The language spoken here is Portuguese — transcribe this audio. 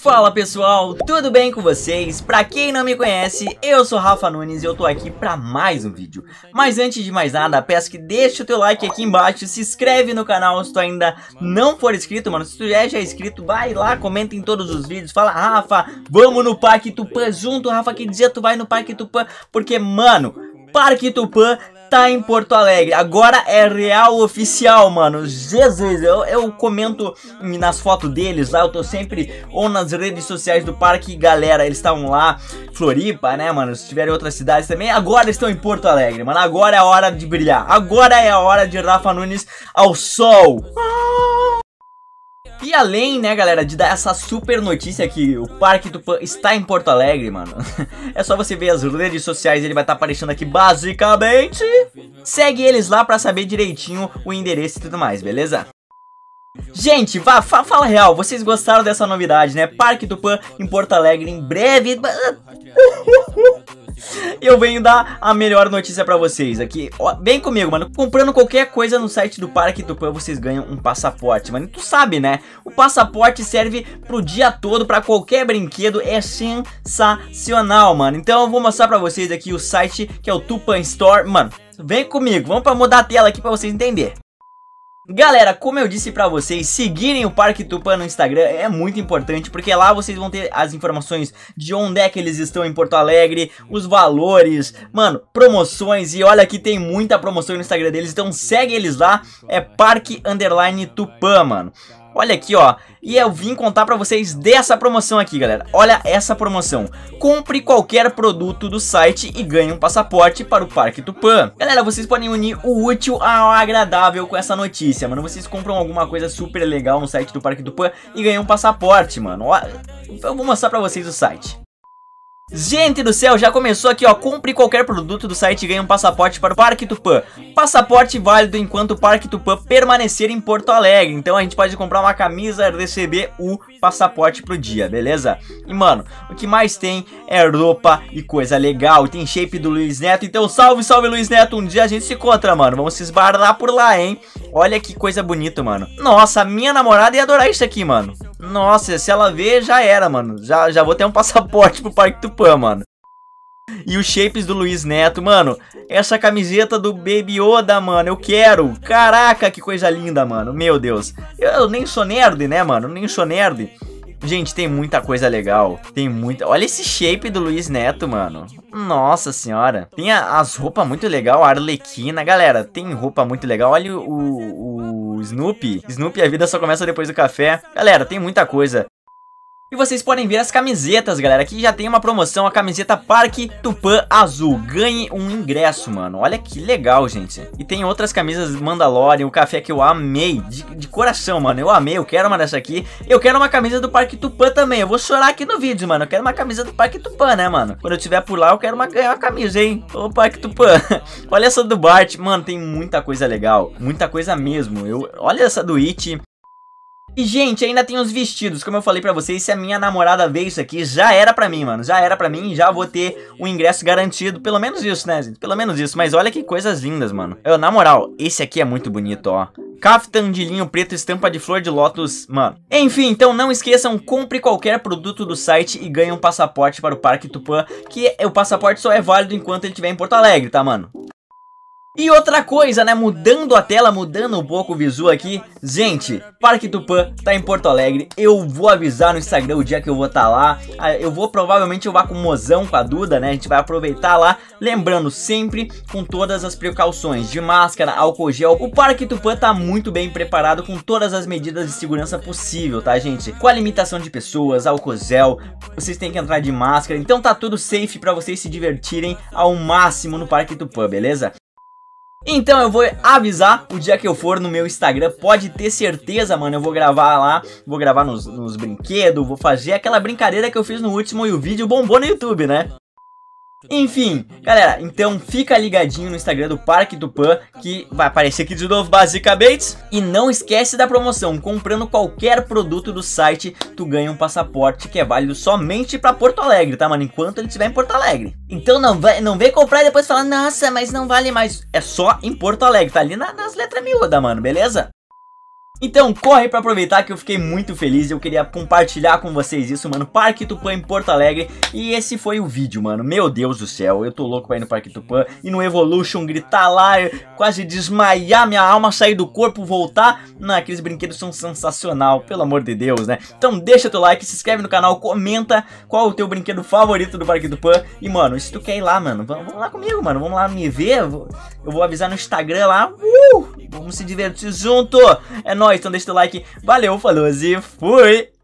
Fala pessoal, tudo bem com vocês? Pra quem não me conhece, eu sou Rafa Nunes e eu tô aqui pra mais um vídeo. Mas antes de mais nada, peço que deixe o teu like aqui embaixo, se inscreve no canal se tu ainda não for inscrito, mano. Se tu já é inscrito, vai lá, comenta em todos os vídeos, fala Rafa, vamos no Parque Tupã junto, Rafa, que dizer, tu vai no Parque Tupã? Porque, mano... Parque Tupã tá em Porto Alegre. Agora é real oficial, mano. Jesus, eu, eu comento nas fotos deles lá. Eu tô sempre ou nas redes sociais do parque. Galera, eles estavam lá, Floripa, né, mano? Se tiverem outras cidades também. Agora estão em Porto Alegre, mano. Agora é a hora de brilhar. Agora é a hora de Rafa Nunes ao sol. Ah! E além, né, galera, de dar essa super notícia que o Parque do Pan está em Porto Alegre, mano. É só você ver as redes sociais, ele vai estar tá aparecendo aqui basicamente. Segue eles lá pra saber direitinho o endereço e tudo mais, beleza? Gente, vá, fa fala real, vocês gostaram dessa novidade, né? Parque do Pan em Porto Alegre em breve. Eu venho dar a melhor notícia pra vocês aqui. Ó, vem comigo, mano. Comprando qualquer coisa no site do Parque Pan, vocês ganham um passaporte, mano. tu sabe, né? O passaporte serve pro dia todo, pra qualquer brinquedo. É sensacional, mano. Então eu vou mostrar pra vocês aqui o site que é o Tupan Store. Mano, vem comigo. Vamos pra mudar a tela aqui pra vocês entenderem. Galera, como eu disse pra vocês, seguirem o Parque Tupã no Instagram é muito importante, porque lá vocês vão ter as informações de onde é que eles estão em Porto Alegre, os valores, mano, promoções, e olha que tem muita promoção no Instagram deles, então segue eles lá, é Parque Underline Tupã, mano. Olha aqui, ó. E eu vim contar pra vocês dessa promoção aqui, galera. Olha essa promoção. Compre qualquer produto do site e ganhe um passaporte para o Parque Tupã. Galera, vocês podem unir o útil ao agradável com essa notícia, mano. Vocês compram alguma coisa super legal no site do Parque Tupã e ganham um passaporte, mano. Eu vou mostrar pra vocês o site. Gente do céu, já começou aqui ó, compre qualquer produto do site e ganhe um passaporte para o Parque Tupã Passaporte válido enquanto o Parque Tupã permanecer em Porto Alegre Então a gente pode comprar uma camisa e receber o passaporte pro dia, beleza? E mano, o que mais tem é roupa e coisa legal, tem shape do Luiz Neto Então salve, salve Luiz Neto, um dia a gente se encontra mano, vamos se esbarrar por lá hein Olha que coisa bonita mano Nossa, minha namorada ia adorar isso aqui mano nossa, se ela ver, já era, mano. Já, já vou ter um passaporte pro Parque Tupã, mano. E os shapes do Luiz Neto, mano. Essa camiseta do Baby Oda, mano, eu quero. Caraca, que coisa linda, mano. Meu Deus. Eu, eu nem sou nerd, né, mano? Nem sou nerd. Gente, tem muita coisa legal. Tem muita... Olha esse shape do Luiz Neto, mano. Nossa senhora. Tem a, as roupas muito legal, a Arlequina. Galera, tem roupa muito legal. Olha o, o, o Snoopy. Snoopy, a vida só começa depois do café. Galera, tem muita coisa. E vocês podem ver as camisetas, galera. Aqui já tem uma promoção, a camiseta Parque Tupã Azul. Ganhe um ingresso, mano. Olha que legal, gente. E tem outras camisas Mandalorian, o café que eu amei. De, de, coração, mano. Eu amei, eu quero uma dessa aqui. Eu quero uma camisa do Parque Tupã também. Eu vou chorar aqui no vídeo, mano. Eu quero uma camisa do Parque Tupã, né, mano? Quando eu tiver por lá, eu quero uma, ganhar uma camisa, hein? Ô, Parque Tupã. olha essa do Bart. Mano, tem muita coisa legal. Muita coisa mesmo. Eu, olha essa do It. E, gente, ainda tem os vestidos. Como eu falei pra vocês, se a minha namorada ver isso aqui, já era pra mim, mano. Já era pra mim, já vou ter o ingresso garantido. Pelo menos isso, né, gente? Pelo menos isso. Mas olha que coisas lindas, mano. Eu, na moral, esse aqui é muito bonito, ó. Caftan de linho preto, estampa de flor de lótus, mano. Enfim, então não esqueçam, compre qualquer produto do site e ganhe um passaporte para o Parque Tupã, que é, o passaporte só é válido enquanto ele estiver em Porto Alegre, tá, mano? E outra coisa, né, mudando a tela, mudando um pouco o visual aqui Gente, Parque Tupã tá em Porto Alegre Eu vou avisar no Instagram o dia que eu vou estar tá lá ah, Eu vou, provavelmente, eu vá com o Mozão, com a Duda, né A gente vai aproveitar lá Lembrando, sempre com todas as precauções De máscara, álcool gel O Parque Tupã tá muito bem preparado Com todas as medidas de segurança possível, tá, gente? Com a limitação de pessoas, álcool gel Vocês têm que entrar de máscara Então tá tudo safe pra vocês se divertirem ao máximo no Parque Tupã, beleza? Então eu vou avisar o dia que eu for no meu Instagram. Pode ter certeza, mano. Eu vou gravar lá, vou gravar nos, nos brinquedos, vou fazer aquela brincadeira que eu fiz no último e o vídeo bombou no YouTube, né? Enfim, galera, então fica ligadinho no Instagram do Parque do Pan, que vai aparecer aqui de novo basicamente. E não esquece da promoção, comprando qualquer produto do site, tu ganha um passaporte que é válido somente pra Porto Alegre, tá mano? Enquanto ele estiver em Porto Alegre. Então não, vai, não vem comprar e depois falar, nossa, mas não vale mais. É só em Porto Alegre, tá ali na, nas letras miúdas, mano, beleza? Então corre para aproveitar que eu fiquei muito feliz eu queria compartilhar com vocês isso, mano. Parque Tupã em Porto Alegre e esse foi o vídeo, mano. Meu Deus do céu, eu tô louco pra ir no Parque Tupã e no Evolution gritar lá, quase desmaiar minha alma, sair do corpo, voltar. Não, aqueles brinquedos são sensacional, pelo amor de Deus, né? Então deixa teu like, se inscreve no canal, comenta qual o teu brinquedo favorito do Parque Tupã. E mano, se tu quer ir lá, mano, vamos lá comigo, mano, vamos lá me ver. Eu vou avisar no Instagram lá. Uh! vamos se divertir junto. É nóis, então deixa o like. Valeu, falou e fui!